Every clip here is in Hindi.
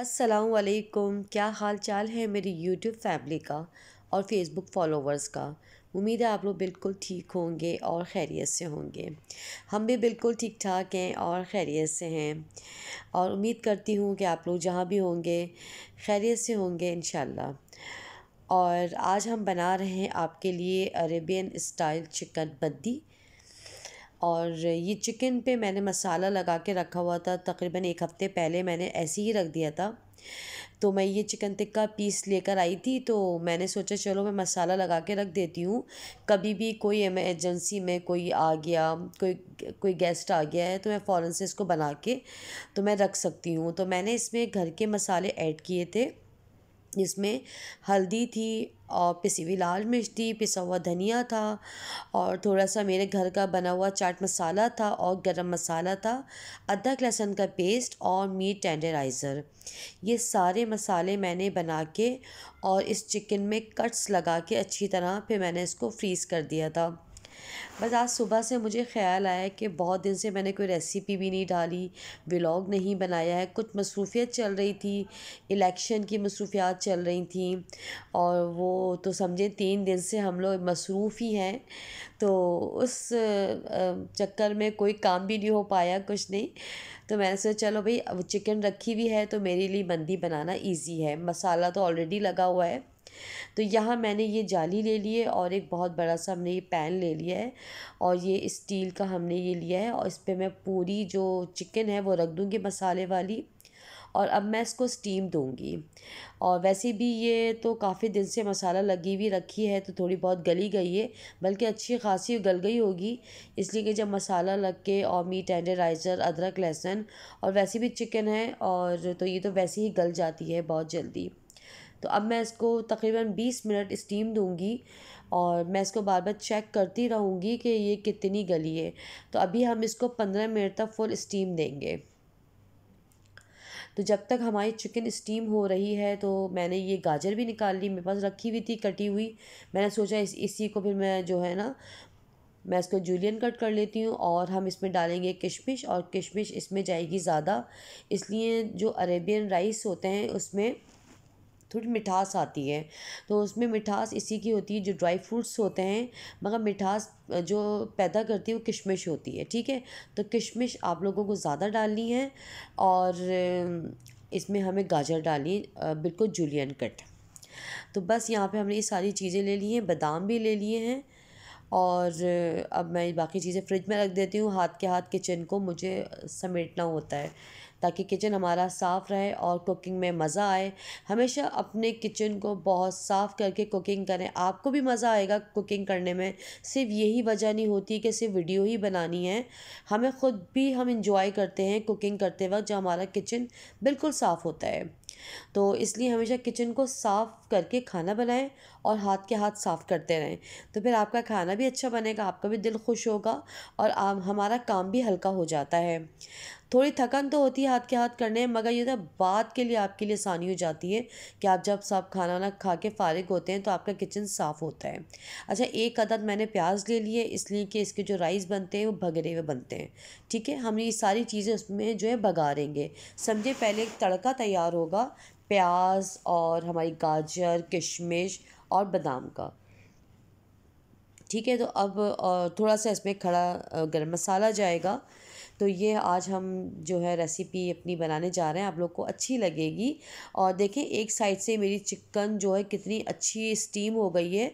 असलकुम क्या हाल चाल है मेरी यूट्यूब फैमिली का और फेसबुक फॉलोवर्स का उम्मीद है आप लोग बिल्कुल ठीक होंगे और खैरियत से होंगे हम भी बिल्कुल ठीक ठाक हैं और खैरियत से हैं और उम्मीद करती हूँ कि आप लोग जहाँ भी होंगे खैरियत से होंगे इन और आज हम बना रहे हैं आपके लिए अरेबियन स्टाइल चिकन बद्दी और ये चिकन पे मैंने मसाला लगा के रखा हुआ था तकरीबन एक हफ़्ते पहले मैंने ऐसे ही रख दिया था तो मैं ये चिकन टिक्का पीस लेकर आई थी तो मैंने सोचा चलो मैं मसाला लगा के रख देती हूँ कभी भी कोई एमरजेंसी में कोई आ गया कोई कोई गेस्ट आ गया है तो मैं फ़ौर से इसको बना के तो मैं रख सकती हूँ तो मैंने इसमें घर के मसाले ऐड किए थे इसमें हल्दी थी और पिसी हुई लाल मिर्च थी पिसा हुआ धनिया था और थोड़ा सा मेरे घर का बना हुआ चाट मसाला था और गरम मसाला था अदरक लहसुन का पेस्ट और मीट टेंडराइज़र ये सारे मसाले मैंने बना के और इस चिकन में कट्स लगा के अच्छी तरह फिर मैंने इसको फ्रीज़ कर दिया था बस आज सुबह से मुझे ख़्याल आया कि बहुत दिन से मैंने कोई रेसिपी भी नहीं डाली व्लॉग नहीं बनाया है कुछ मसरूफियत चल रही थी इलेक्शन की मसरूफियात चल रही थी और वो तो समझे तीन दिन से हम लोग मसरूफ़ ही हैं तो उस चक्कर में कोई काम भी नहीं हो पाया कुछ नहीं तो मैंने सोचा चलो भाई चिकन रखी हुई है तो मेरे लिए मंदी बनाना ईजी है मसाला तो ऑलरेडी लगा हुआ है तो यहाँ मैंने ये जाली ले ली है और एक बहुत बड़ा सा हमने ये पैन ले लिया है और ये स्टील का हमने ये लिया है और इस पर मैं पूरी जो चिकन है वो रख दूँगी मसाले वाली और अब मैं इसको स्टीम दूँगी और वैसे भी ये तो काफ़ी दिन से मसाला लगी हुई रखी है तो थोड़ी बहुत गली गई है बल्कि अच्छी खासी गल गई होगी इसलिए कि जब मसाला लग के और मीट टेंडराइज़र अदरक लहसुन और वैसे भी चिकन है और तो ये तो वैसे ही गल जाती है बहुत जल्दी तो अब मैं इसको तकरीबन बीस मिनट स्टीम दूँगी और मैं इसको बार बार चेक करती रहूँगी कि ये कितनी गली है तो अभी हम इसको पंद्रह मिनट तक फुल स्टीम देंगे तो जब तक हमारी चिकन स्टीम हो रही है तो मैंने ये गाजर भी निकाल ली मेरे पास रखी हुई थी कटी हुई मैंने सोचा इस इसी को फिर मैं जो है ना मैं इसको जूलियन कट कर लेती हूँ और हम इसमें डालेंगे किशमिश और किशमिश इसमें जाएगी ज़्यादा इसलिए जो अरेबियन राइस होते हैं उसमें थोड़ी मिठास आती है तो उसमें मिठास इसी की होती है जो ड्राई फ्रूट्स होते हैं मगर मिठास जो पैदा करती है वो किशमिश होती है ठीक है तो किशमिश आप लोगों को ज़्यादा डालनी है और इसमें हमें गाजर डालनी बिल्कुल जुलियन कट तो बस यहाँ पे हमने ये सारी चीज़ें ले ली हैं बादाम भी ले लिए हैं और अब मैं बाकी चीज़ें फ्रिज में रख देती हूँ हाथ के हाथ किचन को मुझे समेटना होता है ताकि किचन हमारा साफ़ रहे और कुकिंग में मज़ा आए हमेशा अपने किचन को बहुत साफ़ करके कुकिंग करें आपको भी मज़ा आएगा कुकिंग करने में सिर्फ यही वजह नहीं होती कि सिर्फ वीडियो ही बनानी है हमें ख़ुद भी हम इंजॉय करते हैं कुकिंग करते वक्त जो हमारा किचन बिल्कुल साफ़ होता है तो इसलिए हमेशा किचन को साफ़ करके खाना बनाएं और हाथ के हाथ साफ़ करते रहें तो फिर आपका खाना भी अच्छा बनेगा आपका भी दिल खुश होगा और हमारा काम भी हल्का हो जाता है थोड़ी थकन तो होती है हाथ के हाथ करने में मगर ये तो बात के लिए आपके लिए आसानी हो जाती है कि आप जब सब खाना वाना खा के फारिग होते हैं तो आपका किचन साफ़ होता है अच्छा एक अदद मैंने प्याज ले लिए इसलिए कि इसके जो राइस बनते हैं वो भगरे हुए बनते हैं ठीक है हम ये सारी चीज़ें उसमें जो है भगा देंगे समझे पहले एक तड़का तैयार होगा प्याज और हमारी गाजर किशमिश और बादाम का ठीक है तो अब थोड़ा सा इसमें खड़ा गर्म मसाला जाएगा तो ये आज हम जो है रेसिपी अपनी बनाने जा रहे हैं आप लोग को अच्छी लगेगी और देखें एक साइड से मेरी चिकन जो है कितनी अच्छी स्टीम हो गई है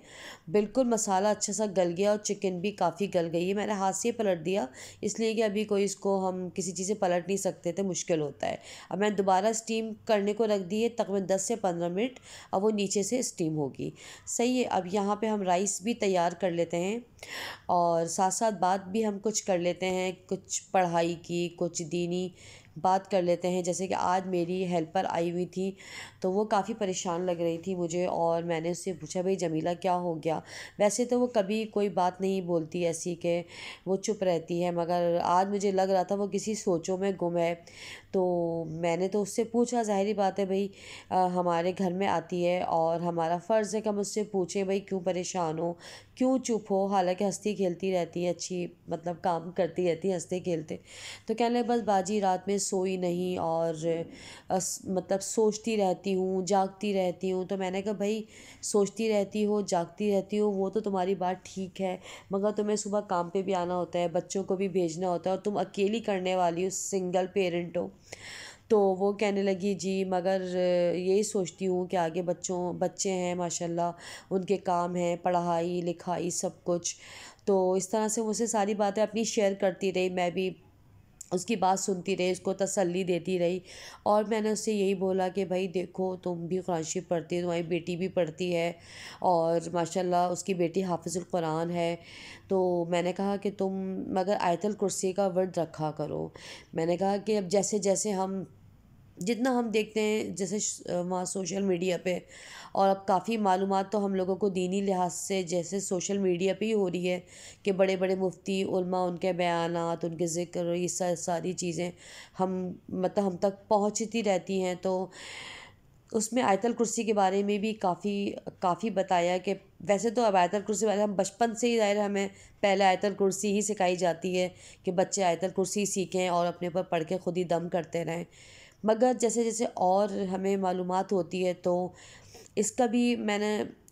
बिल्कुल मसाला अच्छा सा गल गया और चिकन भी काफ़ी गल गई है मैंने हाथ से पलट दिया इसलिए कि अभी कोई इसको हम किसी चीज़ से पलट नहीं सकते थे मुश्किल होता है अब मैंने दोबारा स्टीम करने को रख दी है तकरीबन दस से पंद्रह मिनट अब वो नीचे से स्टीम होगी सही है अब यहाँ पर हम राइस भी तैयार कर लेते हैं और साथ साथ बात भी हम कुछ कर लेते हैं कुछ पढ़ा पढ़ाई की कुछ दीनी बात कर लेते हैं जैसे कि आज मेरी हेल्पर आई हुई थी तो वो काफ़ी परेशान लग रही थी मुझे और मैंने उससे पूछा भाई जमीला क्या हो गया वैसे तो वो कभी कोई बात नहीं बोलती ऐसी कि वो चुप रहती है मगर आज मुझे लग रहा था वो किसी सोचों में गुम है तो मैंने तो उससे पूछा ज़ाहरी बात है भाई हमारे घर में आती है और हमारा फ़र्ज़ है कि हम उससे पूछें भाई क्यों परेशान हो क्यों चुप हो हालांकि हंसती खेलती रहती है अच्छी मतलब काम करती रहती है हंसते खेलते तो कहने बस बाजी रात में सोई नहीं और अस, मतलब सोचती रहती हूँ जागती रहती हूँ तो मैंने कहा भाई सोचती रहती हो जागती रहती हो वो तो तुम्हारी बात ठीक है मगर तुम्हें सुबह काम पे भी आना होता है बच्चों को भी भेजना होता है और तुम अकेली करने वाली हो सिंगल पेरेंट हो तो वो कहने लगी जी मगर यही सोचती हूँ कि आगे बच्चों बच्चे हैं माशाल्लाह उनके काम हैं पढ़ाई लिखाई सब कुछ तो इस तरह से मुझसे सारी बातें अपनी शेयर करती रही मैं भी उसकी बात सुनती रही उसको तसल्ली देती रही और मैंने उससे यही बोला कि भाई देखो तुम भी कुरान शरीफ पढ़ती हो तुम्हारी बेटी भी पढ़ती है और माशाल्लाह उसकी बेटी हाफिज़ुल कुरान है तो मैंने कहा कि तुम मगर आयतल कुर्सी का वर्ड रखा करो मैंने कहा कि अब जैसे जैसे हम जितना हम देखते हैं जैसे वहाँ सोशल मीडिया पे और अब काफ़ी मालूम तो हम लोगों को दीनी लिहाज से जैसे सोशल मीडिया पे ही हो रही है कि बड़े बड़े मुफ्ती उल्मा उनके बयान उनके ज़िक्र ये सारी चीज़ें हम मतलब हम तक पहुँचती रहती हैं तो उसमें आयतल कुर्सी के बारे में भी काफ़ी काफ़ी बताया कि वैसे तो अब आयतल कुर्सी वाले हम बचपन से ही ज़ाहिर हमें पहले आयतल कुर्सी ही सिखाई जाती है कि बच्चे आयतल कुर्सी सीखें और अपने ऊपर पढ़ के ख़ुद ही दम करते रहें मगर जैसे जैसे और हमें मालूम होती है तो इसका भी मैंने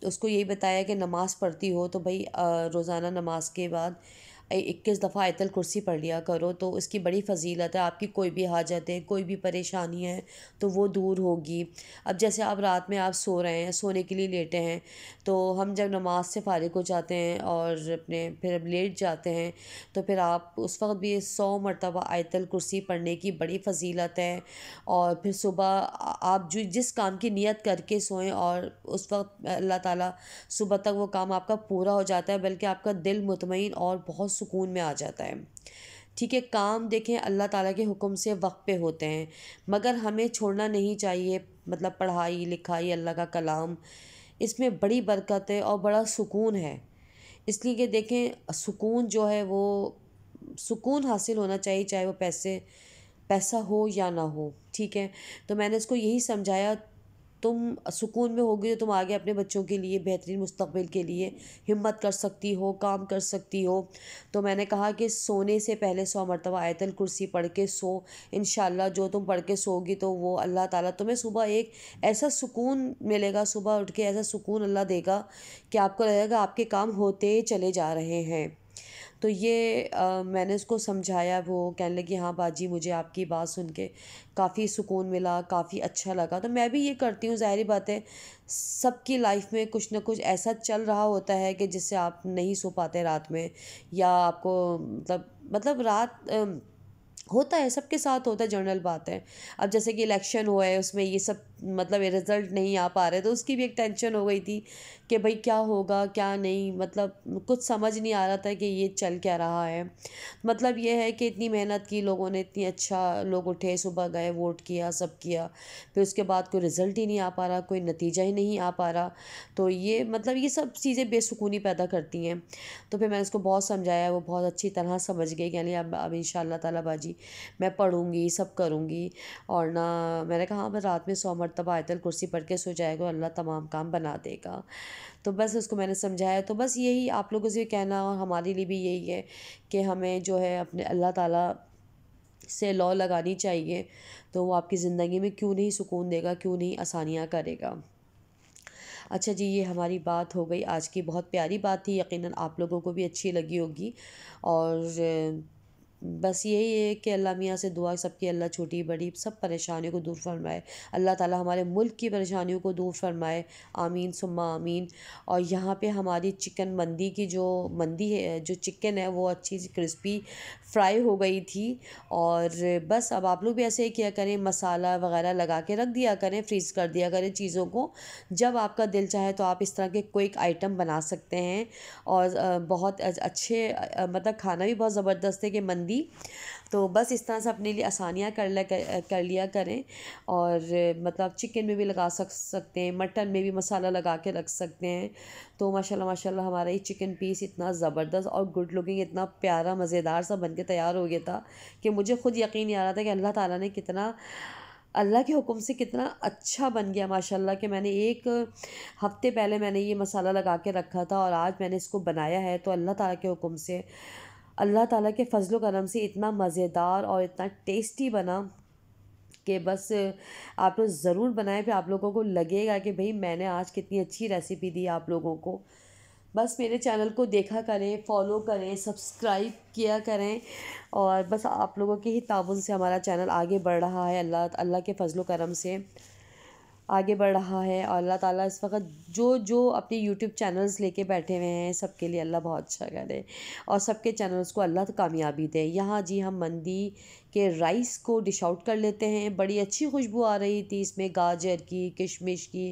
उसको यही बताया कि नमाज़ पढ़ती हो तो भाई रोज़ाना नमाज़ के बाद इक्कीस दफ़ा आयतल कुर्सी पढ़ लिया करो तो उसकी बड़ी फजीलत है आपकी कोई भी हाजत है कोई भी परेशानी है तो वो दूर होगी अब जैसे आप रात में आप सो रहे हैं सोने के लिए लेटे हैं तो हम जब नमाज से फारिग हो जाते हैं और अपने फिर अब लेट जाते हैं तो फिर आप उस वक्त भी सौ मरतबा आयतल कुर्सी पढ़ने की बड़ी फजीलत है और फिर सुबह आप जो जिस काम की नीयत करके सोएं और उस वक्त अल्लाह ताला सुबह तक वो काम आपका पूरा हो जाता है बल्कि आपका दिल मुतमिन और बहुत सुकून में आ जाता है ठीक है काम देखें अल्लाह ताला के हुक्म से वक्त पे होते हैं मगर हमें छोड़ना नहीं चाहिए मतलब पढ़ाई लिखाई अल्लाह का कलाम इसमें बड़ी बरकत है और बड़ा सुकून है इसलिए कि देखें सुकून जो है वो सुकून हासिल होना चाहिए चाहे वो पैसे पैसा हो या ना हो ठीक है तो मैंने इसको यही समझाया तुम सुकून में होगी तो तुम आगे अपने बच्चों के लिए बेहतरीन मुस्तबिल के लिए हिम्मत कर सकती हो काम कर सकती हो तो मैंने कहा कि सोने से पहले सौ मरतबा आयतल कुर्सी पढ़ के सो इन जो तुम पढ़ के सोगी तो वो अल्लाह ताला तुम्हें सुबह एक ऐसा सुकून मिलेगा सुबह उठ के ऐसा सुकून अल्लाह देगा कि आपको लगेगा आपके काम होते चले जा रहे हैं तो ये मैंने उसको समझाया वो कहने लगी हाँ बाजी मुझे आपकी बात सुन के काफ़ी सुकून मिला काफ़ी अच्छा लगा तो मैं भी ये करती हूँ ज़ाहरी बातें सबकी लाइफ में कुछ ना कुछ ऐसा चल रहा होता है कि जिससे आप नहीं सो पाते रात में या आपको मतलब मतलब रात होता है सबके साथ होता है जनरल बात है अब जैसे कि इलेक्शन हुआ है उसमें ये सब मतलब ये रिज़ल्ट नहीं आ पा रहे तो उसकी भी एक टेंशन हो गई थी कि भाई क्या होगा क्या नहीं मतलब कुछ समझ नहीं आ रहा था कि ये चल क्या रहा है मतलब ये है कि इतनी मेहनत की लोगों ने इतनी अच्छा लोग उठे सुबह गए वोट किया सब किया फिर उसके बाद कोई रिज़ल्ट ही नहीं आ पा रहा कोई नतीजा ही नहीं आ पा रहा तो ये मतलब ये सब चीज़ें बेसकूनी पैदा करती हैं तो फिर मैंने उसको बहुत समझाया वो बहुत अच्छी तरह समझ गई कि अब अब इन शाह मैं पढ़ूँगी सब करूँगी और ना मैंने कहा हाँ, मैं रात में सौ मरतबा आयतल कुर्सी पढ़ के सो जाएगा अल्लाह तमाम काम बना देगा तो बस उसको मैंने समझाया तो बस यही आप लोगों से कहना और हमारे लिए भी यही है कि हमें जो है अपने अल्लाह ताला से लॉ लगानी चाहिए तो वो आपकी ज़िंदगी में क्यों नहीं सुकून देगा क्यों नहीं आसानियाँ करेगा अच्छा जी ये हमारी बात हो गई आज की बहुत प्यारी बात थी यकीनन आप लोगों को भी अच्छी लगी होगी और बस यही है कि अल्लाह मियाँ से दुआ सबकी अल्लाह छोटी बड़ी सब परेशानियों को दूर फरमाए अल्लाह ताला हमारे मुल्क की परेशानियों को दूर फरमाए आमीन सुम्मा आमीन और यहाँ पे हमारी चिकन मंदी की जो मंदी है जो चिकन है वो अच्छी सी क्रिस्पी फ्राई हो गई थी और बस अब आप लोग भी ऐसे ही किया करें मसाला वगैरह लगा के रख दिया करें फ्रीज़ कर दिया करें चीज़ों को जब आपका दिल चाहे तो आप इस तरह के क्विक आइटम बना सकते हैं और बहुत अच्छे मतलब खाना भी बहुत ज़बरदस्त है कि मंदी तो बस इस तरह से अपने लिए आसानियाँ कर लिया कर लिया करें और मतलब चिकन में भी लगा सक सकते हैं मटन में भी मसाला लगा के रख सकते हैं तो माशाल्लाह माशाल्लाह हमारा ये चिकन पीस इतना ज़बरदस्त और गुड लुकिंग इतना प्यारा मज़ेदार सा बन के के तैयार हो गया था कि मुझे ख़ुद यकीन नहीं आ रहा था कि अल्लाह ताला ने कितना अल्लाह के हुक्म से कितना अच्छा बन गया माशाल्लाह कि मैंने एक हफ़्ते पहले मैंने ये मसाला लगा के रखा था और आज मैंने इसको बनाया है तो अल्लाह ताला के हुक्म से अल्लाह ताला के फजल करम से इतना मज़ेदार और इतना टेस्टी बना कि बस आप लोग ज़रूर बनाएं फिर आप लोगों को लगेगा कि भाई मैंने आज कितनी अच्छी रेसिपी दी आप लोगों को बस मेरे चैनल को देखा करें फॉलो करें सब्सक्राइब किया करें और बस आप लोगों के ही ताउन से हमारा चैनल आगे बढ़ रहा है अल्लाह अल्लाह के फजलो करम से आगे बढ़ रहा है और अल्लाह ताला इस वक्त जो जो अपने यूट्यूब चैनल्स लेके बैठे हुए हैं सबके लिए अल्लाह बहुत अच्छा करे और सबके चैनल्स को अल्लाह तो कामयाबी दे यहाँ जी हम मंदी के राइस को डिश आउट कर लेते हैं बड़ी अच्छी खुशबू आ रही थी इसमें गाजर की किशमिश की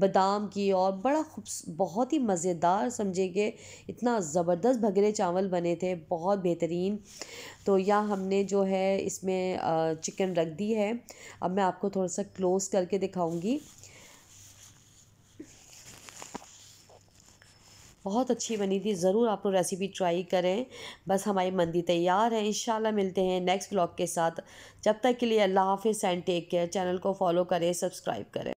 बादाम की और बड़ा खूब बहुत ही मज़ेदार समझेंगे इतना ज़बरदस्त भगरे चावल बने थे बहुत बेहतरीन तो यह हमने जो है इसमें चिकन रख दी है अब मैं आपको थोड़ा सा क्लोज़ करके दिखाऊंगी बहुत अच्छी बनी थी ज़रूर आप लोग रेसिपी ट्राई करें बस हमारी मंदी तैयार है इन मिलते हैं नेक्स्ट ब्लॉग के साथ जब तक के लिए अल्लाह हाफिज़ एंड टेक केयर चैनल को फॉलो करें सब्सक्राइब करें